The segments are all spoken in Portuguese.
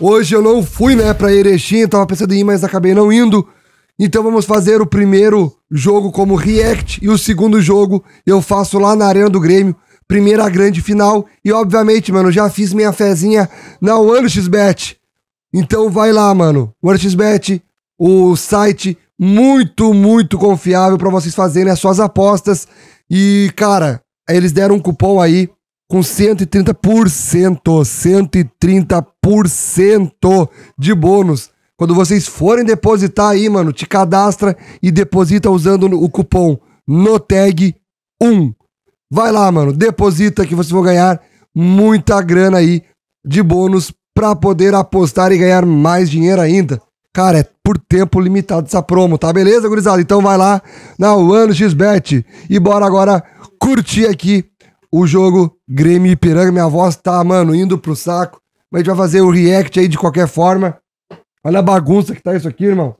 Hoje eu não fui, né, pra Erechim, tava pensando em ir, mas acabei não indo. Então vamos fazer o primeiro jogo como react e o segundo jogo eu faço lá na Arena do Grêmio. Primeira grande final e obviamente, mano, já fiz minha fezinha na OneXBet. Então vai lá, mano. OneXBet, o site muito, muito confiável para vocês fazerem as suas apostas. E, cara, eles deram um cupom aí com 130%, 130% de bônus. Quando vocês forem depositar aí, mano, te cadastra e deposita usando o cupom NOTEG 1. Vai lá, mano, deposita que vocês vão ganhar muita grana aí de bônus para poder apostar e ganhar mais dinheiro ainda. Cara, é por tempo limitado essa promo, tá beleza, gurizada? Então vai lá na OneXBet e bora agora curtir aqui o jogo Grêmio e Ipiranga, minha voz tá, mano, indo pro saco. Mas a gente vai fazer o react aí de qualquer forma. Olha a bagunça que tá isso aqui, irmão.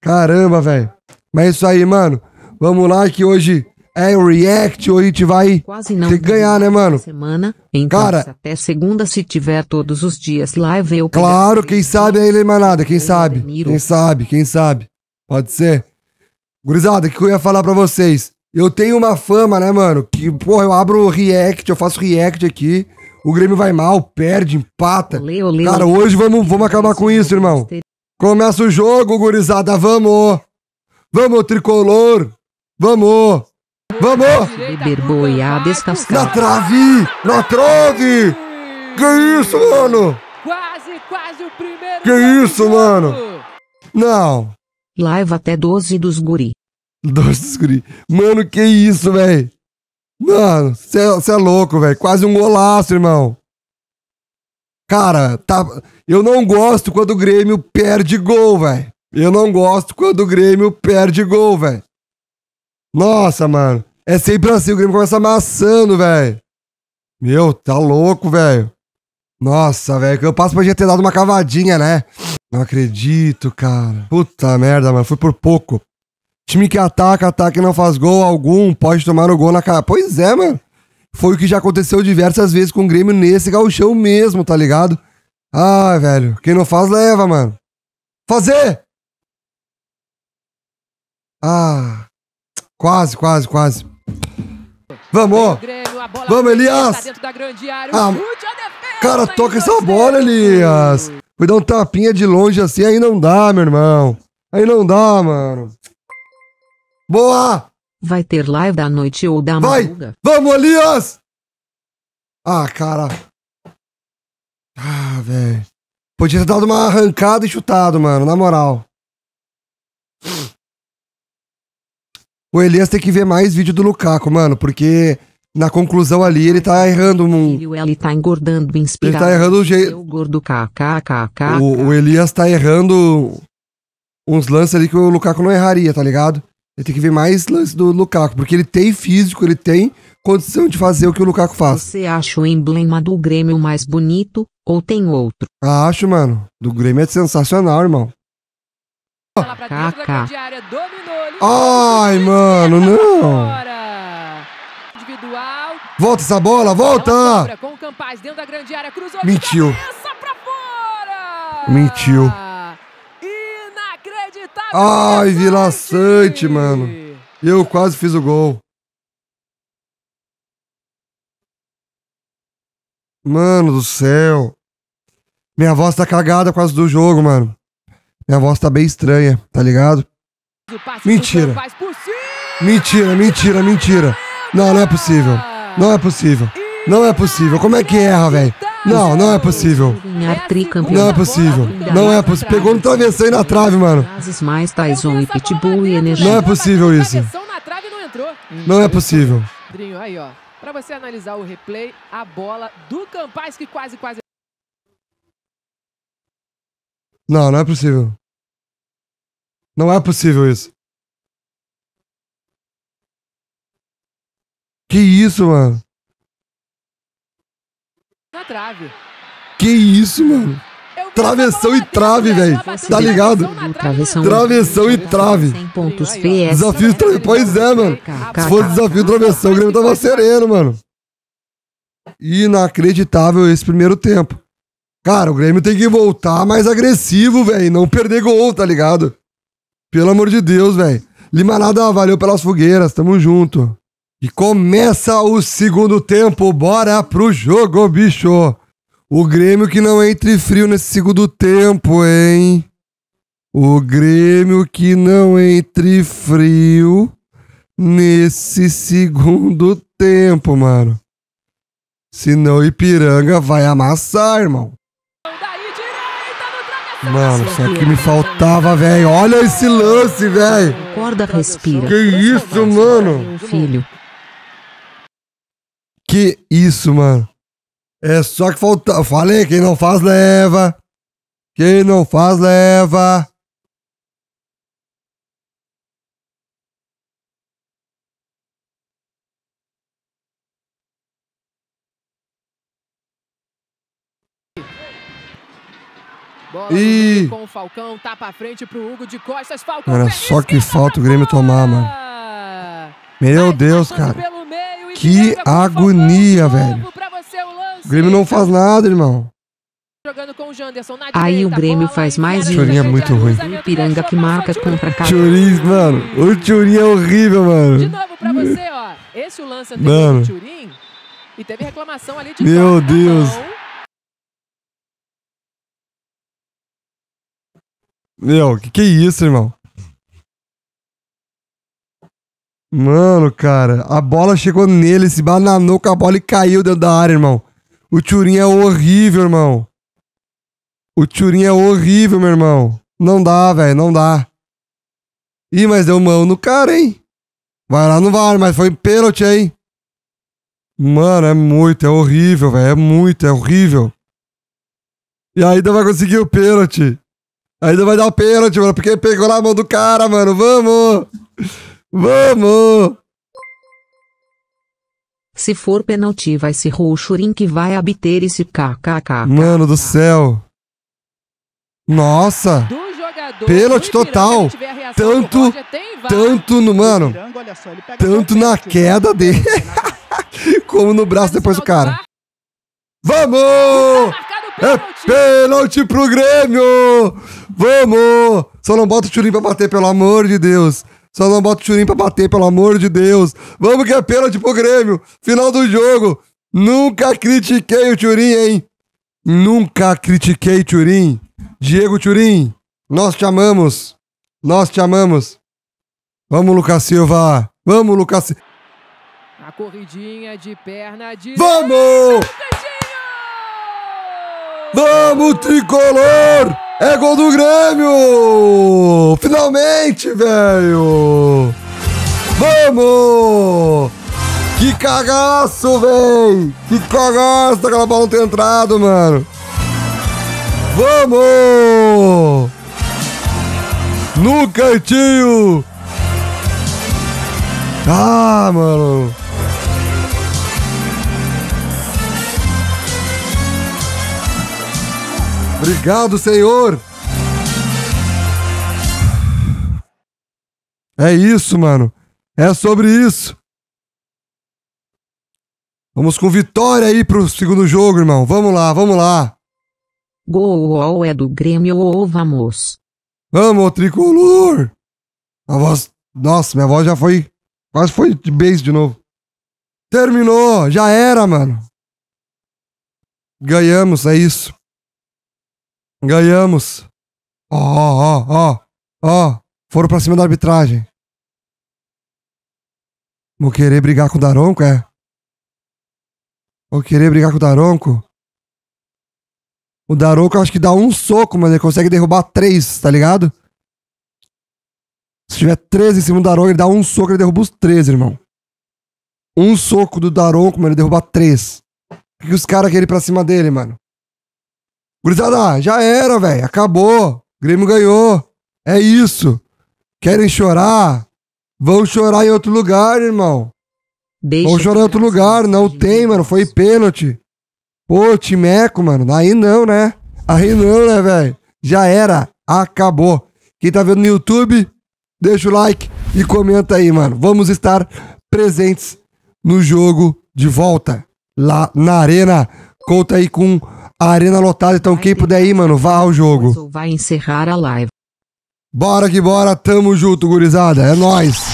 Caramba, velho. Mas é isso aí, mano. Vamos lá que hoje é o react, hoje a gente vai Quase não ter que ganhar, né, mano? Semana, então Cara, até segunda se tiver todos os dias live eu Claro, quem sabe aí lembra né, nada, quem sabe? Quem sabe? Quem sabe? Pode ser. Gurizada, o que eu ia falar para vocês? Eu tenho uma fama, né, mano? Que, porra, eu abro react, eu faço react aqui. O Grêmio vai mal, perde, empata. Olê, olê, Cara, olê. hoje vamos, vamos acabar com isso, irmão. Começa o jogo, gurizada. Vamos! Vamos, tricolor! Vamos! Vamos! Beber Na trave! Na trave! Que isso, mano? Quase, quase o primeiro. Que isso, mano? Não. Live até 12 dos guri. Dois dos guri. Mano, que isso, velho? Mano, você é louco, velho. Quase um golaço, irmão. Cara, tá... eu não gosto quando o Grêmio perde gol, velho. Eu não gosto quando o Grêmio perde gol, velho. Nossa, mano. É sempre assim, o Grêmio começa amassando, velho. Meu, tá louco, velho. Nossa, velho, eu passo pra gente ter dado uma cavadinha, né? Não acredito, cara. Puta merda, mano. Foi por pouco. Time que ataca, ataca e não faz gol algum, pode tomar o gol na cara. Pois é, mano. Foi o que já aconteceu diversas vezes com o Grêmio nesse gauchão mesmo, tá ligado? Ai, velho. Quem não faz, leva, mano. Fazer! Ah. Quase, quase, quase. Vamos! Vamos, Elias! Ah, cara, tá toca essa bola, Elias! Foi dar um tapinha de longe assim, aí não dá, meu irmão. Aí não dá, mano. Boa! Vai ter live da noite ou da Vai! Vamos, Elias! Ah, cara. Ah, velho. Podia ter dado uma arrancada e chutado, mano, na moral. O Elias tem que ver mais vídeo do Lukaku, mano, porque na conclusão ali ele tá errando um. Ele tá engordando inspirado. Ele tá errando o jeito. gordo O, o Elias tá errando uns lances ali que o Lukaku não erraria, tá ligado? Ele tem que ver mais lance do Lukaku, porque ele tem físico, ele tem condição de fazer o que o Lukaku faz. Você acha o emblema do Grêmio mais bonito ou tem outro? acho, mano. Do Grêmio é sensacional, irmão. Kaká. Ai, mano, não. Individual. Volta essa bola, volta! Com Campaz dentro da grande área cruzou. Mentiu. Mentiu. Ai, Vila Sante, mano. Eu quase fiz o gol. Mano do céu. Minha voz tá cagada por causa do jogo, mano. Minha voz tá bem estranha, tá ligado? Mentira. Mentira, mentira, mentira. Não, não é possível. Não é possível. Não é possível. Como é que erra, velho? Não, não é, é possível. Não é possível. Não é possível. Pegou no travessão e na trave, mano. Mais Tyson e Pitbull e é energia. Não é possível isso. Não é possível. Aí, ó. Pra você analisar o replay, a bola do Campaz que quase, quase. Não, não é possível. Não é possível isso. Que isso, mano? na trave. Que isso, mano? Travessão e trave, velho. Tá ligado? Travessão, travessão e trave. 100 pontos PS. Desafio trave. Pois é, mano. Se fosse desafio travessão, o Grêmio tava sereno, mano. Inacreditável esse primeiro tempo. Cara, o Grêmio tem que voltar mais agressivo, velho. Não perder gol, tá ligado? Pelo amor de Deus, velho. Limanada, valeu pelas fogueiras. Tamo junto. E começa o segundo tempo, bora pro jogo, bicho! O Grêmio que não entre frio nesse segundo tempo, hein? O Grêmio que não entre frio nesse segundo tempo, mano. Senão Ipiranga vai amassar, irmão. Mano, só que me faltava, velho. Olha esse lance, velho. Acorda, respira. Que isso, mano? Filho. Que isso, mano. É só que falta. Falei, quem não faz, leva. Quem não faz, leva. Bola e... com o Falcão, tá pra frente pro Hugo de Costas, Falcão. Cara, só que falta o Grêmio tomar, mano. Meu tá Deus, cara. Que agonia, velho. O Grêmio não faz nada, irmão. Aí o Grêmio faz mais um. Chorinho é muito ruim. Piranga que marca contra a Chorinho, mano. O Chorinho é horrível, mano. De novo pra você, ó. Esse o lance anterior do Chorinho. E teve reclamação ali de Meu Deus. Meu, que que é isso, irmão? Mano, cara, a bola chegou nele, se bananou com a bola e caiu dentro da área, irmão. O Turin é horrível, irmão. O Turin é horrível, meu irmão. Não dá, velho, não dá. Ih, mas deu mão no cara, hein? Vai lá no VAR, mas foi pênalti hein? Mano, é muito, é horrível, velho. É muito, é horrível. E ainda vai conseguir o pênalti. Ainda vai dar o pênalti, mano, porque pegou na mão do cara, mano. Vamos! Vamos! Se for penalti, vai ser Churin que vai abter esse kkk. Mano do céu! Nossa! Pênalti total! Tanto, tanto no, mano, tanto na queda dele, como no braço depois do cara. Vamos! Tá é pênalti pro Grêmio! Vamos! Só não bota o Churin pra bater, pelo amor de Deus! Só não bota o Churim pra bater, pelo amor de Deus. Vamos que é pênalti pro Grêmio. Final do jogo. Nunca critiquei o Churim, hein? Nunca critiquei Churim. Diego Churim, nós te amamos. Nós te amamos. Vamos, Lucas Silva. Vamos, Lucas Silva. A corridinha de perna de. Vamos! Vamos, tricolor! É gol do Grêmio! Finalmente, velho! Vamos! Que cagaço, velho! Que cagaço daquela bola não ter entrado, mano! Vamos! No cantinho! Ah, mano! Obrigado, Senhor. É isso, mano. É sobre isso. Vamos com vitória aí pro segundo jogo, irmão. Vamos lá, vamos lá. Gol é do Grêmio ou vamos. Vamos, tricolor! A voz. Nossa, minha voz já foi. Quase foi de base de novo. Terminou! Já era, mano! Ganhamos, é isso. Ganhamos. Ó, ó, ó, ó. Foram pra cima da arbitragem. Vou querer brigar com o Daronco, é? Vou querer brigar com o Daronco? O Daronco acho que dá um soco, mas ele consegue derrubar três, tá ligado? Se tiver três em cima do Daronco, ele dá um soco, ele derruba os três irmão. Um soco do Daronco, mano, ele derruba três. Por que os caras querem ir pra cima dele, mano? Gurizada, já era, velho. Acabou. Grêmio ganhou. É isso. Querem chorar? Vão chorar em outro lugar, irmão. Deixa Vão chorar em outro tá assim, lugar. Não tem, mano. Foi pênalti. Pô, timeco, mano. Aí não, né? Aí não, né, velho? Já era. Acabou. Quem tá vendo no YouTube, deixa o like e comenta aí, mano. Vamos estar presentes no jogo de volta lá na Arena. Conta aí com a arena lotada, então quem puder ir, mano, vá ao jogo. Vai encerrar a live. Bora que bora, tamo junto, gurizada. É nós.